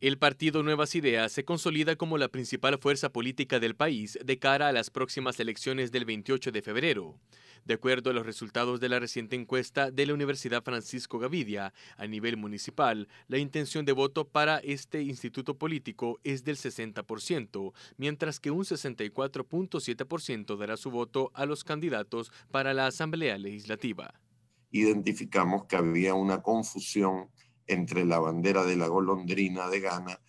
El partido Nuevas Ideas se consolida como la principal fuerza política del país de cara a las próximas elecciones del 28 de febrero. De acuerdo a los resultados de la reciente encuesta de la Universidad Francisco Gavidia a nivel municipal, la intención de voto para este instituto político es del 60%, mientras que un 64.7% dará su voto a los candidatos para la Asamblea Legislativa. Identificamos que había una confusión entre la bandera de la golondrina de Ghana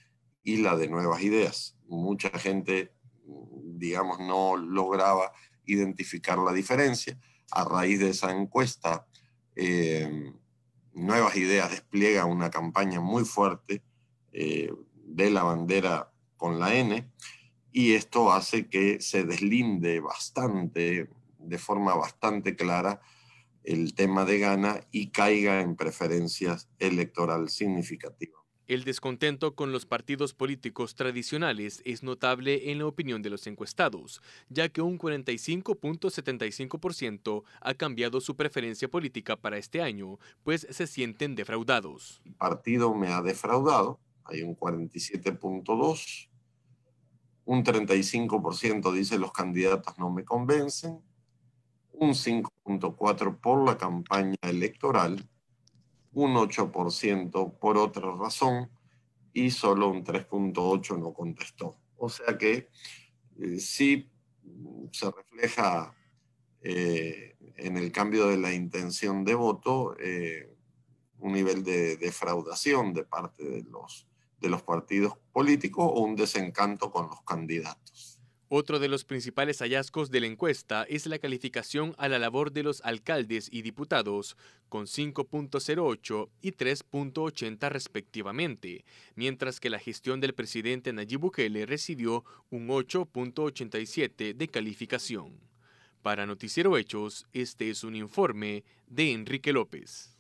y la de Nuevas Ideas. Mucha gente, digamos, no lograba identificar la diferencia. A raíz de esa encuesta, eh, Nuevas Ideas despliega una campaña muy fuerte eh, de la bandera con la N y esto hace que se deslinde bastante, de forma bastante clara, el tema de gana y caiga en preferencias electoral significativas. El descontento con los partidos políticos tradicionales es notable en la opinión de los encuestados, ya que un 45.75% ha cambiado su preferencia política para este año, pues se sienten defraudados. El partido me ha defraudado, hay un 47.2, un 35% dice los candidatos no me convencen, un 5.4% por la campaña electoral, un 8% por otra razón y solo un 3.8% no contestó. O sea que eh, sí se refleja eh, en el cambio de la intención de voto eh, un nivel de defraudación de parte de los, de los partidos políticos o un desencanto con los candidatos. Otro de los principales hallazgos de la encuesta es la calificación a la labor de los alcaldes y diputados, con 5.08 y 3.80 respectivamente, mientras que la gestión del presidente Nayib Bukele recibió un 8.87 de calificación. Para Noticiero Hechos, este es un informe de Enrique López.